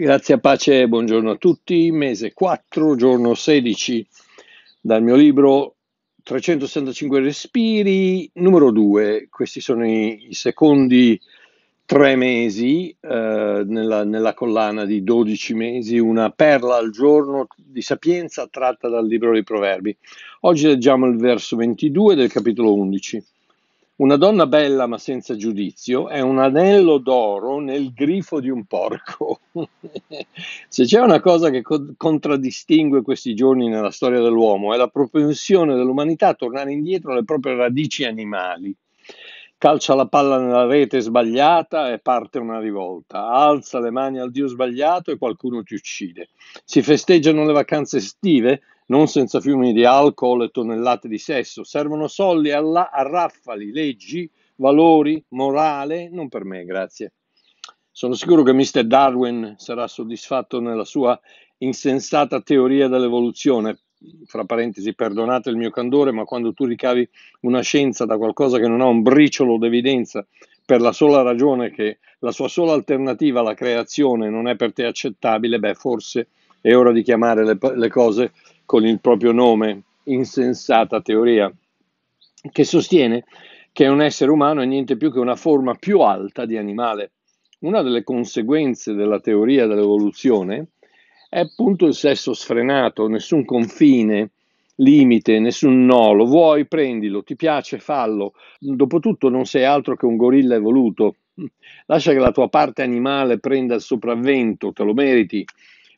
Grazie a pace buongiorno a tutti. Mese 4, giorno 16 dal mio libro 365 respiri, numero 2. Questi sono i, i secondi tre mesi eh, nella, nella, collana di 12 mesi, una perla al giorno di sapienza tratta dal libro dei proverbi. Oggi leggiamo il verso 22 del capitolo 11. Una donna bella ma senza giudizio è un anello d'oro nel grifo di un porco. Se c'è una cosa che co- contraddistingue questi giorni nella storia dell'uomo è la propensione dell'umanità a tornare indietro alle proprie radici animali. Calcia la palla nella rete sbagliata e parte una rivolta. Alza le mani al Dio sbagliato e qualcuno ti uccide. Si festeggiano le vacanze estive non senza fiumi di alcol e tonnellate di sesso. Servono soldi alla, a raffali, leggi, valori, morale. Non per me, grazie. Sono sicuro che Mr. Darwin sarà soddisfatto nella sua insensata teoria dell'evoluzione. Fra parentesi, perdonate il mio candore, ma quando tu ricavi una scienza da qualcosa che non ha un briciolo d'evidenza per la sola ragione che la sua sola alternativa alla creazione non è per te accettabile, beh, forse è ora di chiamare le, le cose con il proprio nome, insensata teoria, che sostiene che un essere umano è niente più che una forma più alta di animale. Una delle conseguenze della teoria dell'evoluzione è appunto il sesso sfrenato, nessun confine, limite, nessun no, lo vuoi, prendilo, ti piace, fallo. Dopotutto non sei altro che un gorilla evoluto. Lascia che la tua parte animale prenda il sopravvento, te lo meriti.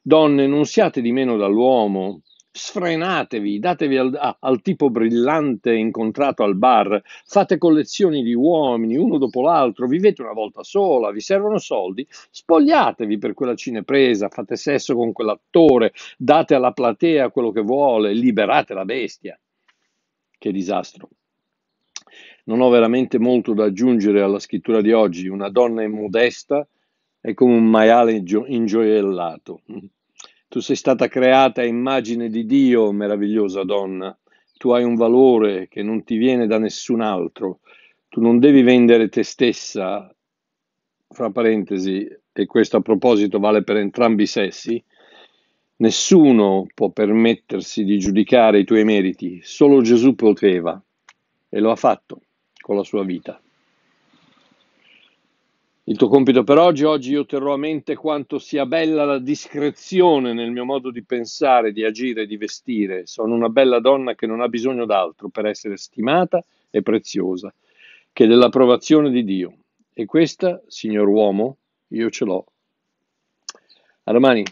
Donne, non siate di meno dall'uomo, sfrenatevi, datevi al, al, tipo brillante incontrato al bar, fate collezioni di uomini uno dopo l'altro, vivete una volta sola, vi servono soldi, spogliatevi per quella cinepresa, fate sesso con quell'attore, date alla platea quello che vuole, liberate la bestia. Che disastro. Non ho veramente molto da aggiungere alla scrittura di oggi, una donna è modesta, è come un maiale ingioiellato. Tu sei stata creata a immagine di Dio, meravigliosa donna. Tu hai un valore che non ti viene da nessun altro. Tu non devi vendere te stessa, fra parentesi, e questo a proposito vale per entrambi i sessi. Nessuno può permettersi di giudicare i tuoi meriti, solo Gesù poteva e lo ha fatto con la sua vita. Il tuo compito per oggi, oggi io terrò a mente quanto sia bella la discrezione nel mio modo di pensare, di agire, di vestire. Sono una bella donna che non ha bisogno d'altro per essere stimata e preziosa, che dell'approvazione di Dio. E questa, signor uomo, io ce l'ho. A domani.